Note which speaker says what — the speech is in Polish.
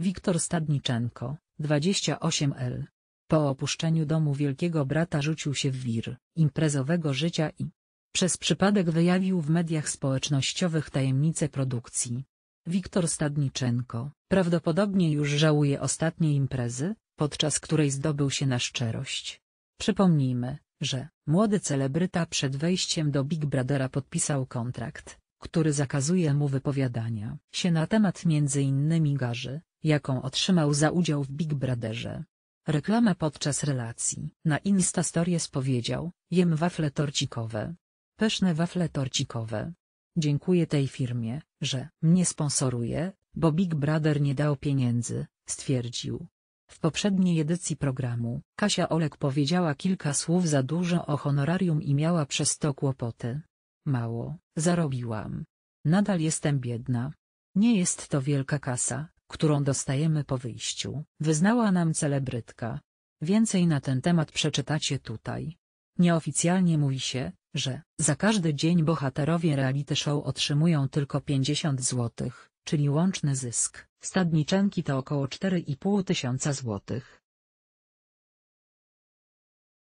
Speaker 1: Wiktor Stadniczenko, 28L. Po opuszczeniu domu wielkiego brata rzucił się w wir imprezowego życia i przez przypadek wyjawił w mediach społecznościowych tajemnicę produkcji. Wiktor Stadniczenko prawdopodobnie już żałuje ostatniej imprezy, podczas której zdobył się na szczerość. Przypomnijmy, że młody celebryta przed wejściem do Big Brothera podpisał kontrakt, który zakazuje mu wypowiadania się na temat m.in. garzy, jaką otrzymał za udział w Big Brotherze. Reklamę podczas relacji. Na Insta Stories powiedział, jem wafle torcikowe. Pyszne wafle torcikowe. Dziękuję tej firmie, że mnie sponsoruje, bo Big Brother nie dał pieniędzy, stwierdził. W poprzedniej edycji programu Kasia Olek powiedziała kilka słów za dużo o honorarium i miała przez to kłopoty. Mało, zarobiłam. Nadal jestem biedna. Nie jest to wielka kasa, którą dostajemy po wyjściu, wyznała nam celebrytka. Więcej na ten temat przeczytacie tutaj. Nieoficjalnie mówi się, że za każdy dzień bohaterowie reality show otrzymują tylko 50 zł, czyli łączny zysk Stadniczenki to około 4,5 tysiąca złotych.